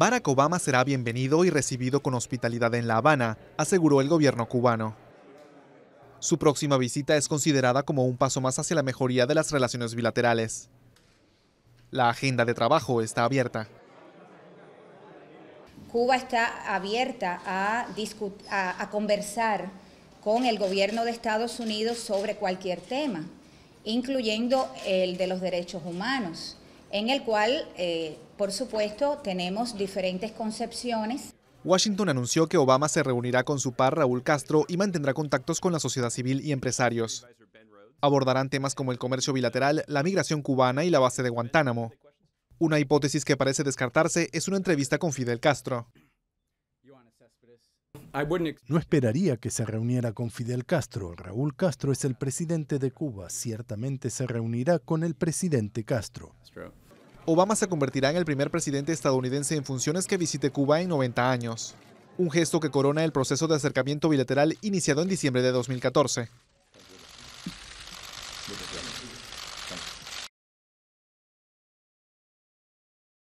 Barack Obama será bienvenido y recibido con hospitalidad en La Habana, aseguró el gobierno cubano. Su próxima visita es considerada como un paso más hacia la mejoría de las relaciones bilaterales. La agenda de trabajo está abierta. Cuba está abierta a, a, a conversar con el gobierno de Estados Unidos sobre cualquier tema, incluyendo el de los derechos humanos en el cual, eh, por supuesto, tenemos diferentes concepciones. Washington anunció que Obama se reunirá con su par Raúl Castro y mantendrá contactos con la sociedad civil y empresarios. Abordarán temas como el comercio bilateral, la migración cubana y la base de Guantánamo. Una hipótesis que parece descartarse es una entrevista con Fidel Castro. No esperaría que se reuniera con Fidel Castro. Raúl Castro es el presidente de Cuba. Ciertamente se reunirá con el presidente Castro. Obama se convertirá en el primer presidente estadounidense en funciones que visite Cuba en 90 años, un gesto que corona el proceso de acercamiento bilateral iniciado en diciembre de 2014.